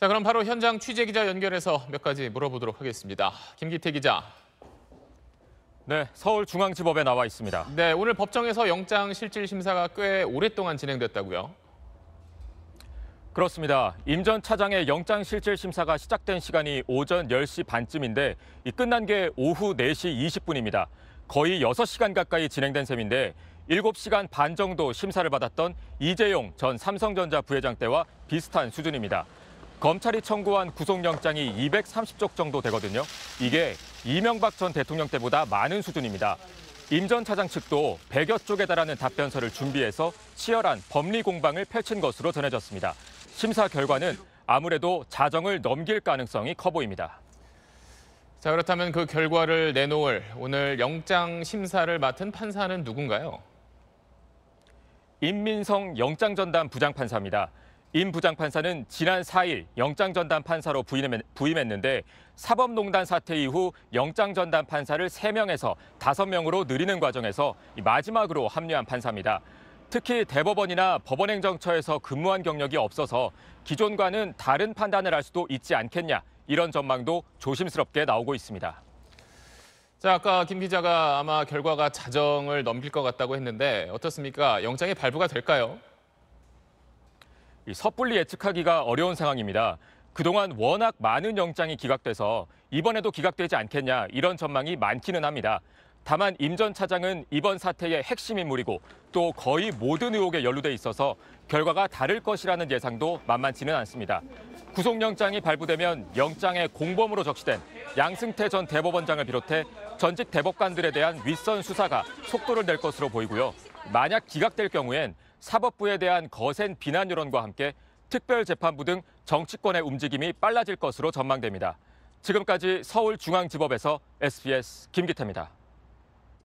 자, 그럼 바로 현장 취재 기자 연결해서 몇 가지 물어보도록 하겠습니다. 김기태 기자. 네, 서울중앙지법에 나와 있습니다. 네, 오늘 법정에서 영장 실질 심사가 꽤 오랫동안 진행됐다고요. 그렇습니다. 임전 차장의 영장 실질 심사가 시작된 시간이 오전 10시 반쯤인데 끝난 게 오후 4시 20분입니다. 거의 6시간 가까이 진행된 셈인데 7시간 반 정도 심사를 받았던 이재용 전 삼성전자 부회장 때와 비슷한 수준입니다. 검찰이 청구한 구속영장이 230쪽 정도 되거든요. 이게 이명박 전 대통령 때보다 많은 수준입니다. 임 전 차장 측도 100여 쪽에 달하는 답변서를 준비해서 치열한 법리 공방을 펼친 것으로 전해졌습니다. 심사 결과는 아무래도 자정을 넘길 가능성이 커 보입니다. 자 그렇다면 그 결과를 내놓을 오늘 영장 심사를 맡은 판사는 누군가요? 임민성 영장전담 부장판사입니다. 임 부장판사는 지난 4일 영장전담 판사로 부임했는데 사법농단 사태 이후 영장전담 판사를 3명에서 5명으로 늘리는 과정에서 마지막으로 합류한 판사입니다. 특히 대법원이나 법원행정처에서 근무한 경력이 없어서 기존과는 다른 판단을 할 수도 있지 않겠냐 이런 전망도 조심스럽게 나오고 있습니다. 자, 아까 김 기자가 아마 결과가 자정을 넘길 것 같다고 했는데 어떻습니까? 영장이 발부가 될까요? 섣불리 예측하기가 어려운 상황입니다. 그동안 워낙 많은 영장이 기각돼서 이번에도 기각되지 않겠냐 이런 전망이 많기는 합니다. 다만 임 전 차장은 이번 사태의 핵심 인물이고 또 거의 모든 의혹에 연루돼 있어서 결과가 다를 것이라는 예상도 만만치는 않습니다. 구속영장이 발부되면 영장의 공범으로 적시된 양승태 전 대법원장을 비롯해 전직 대법관들에 대한 윗선 수사가 속도를 낼 것으로 보이고요. 만약 기각될 경우엔 사법부에 대한 거센 비난 여론과 함께 특별재판부 등 정치권의 움직임이 빨라질 것으로 전망됩니다. 지금까지 서울중앙지법에서 SBS 김기태입니다.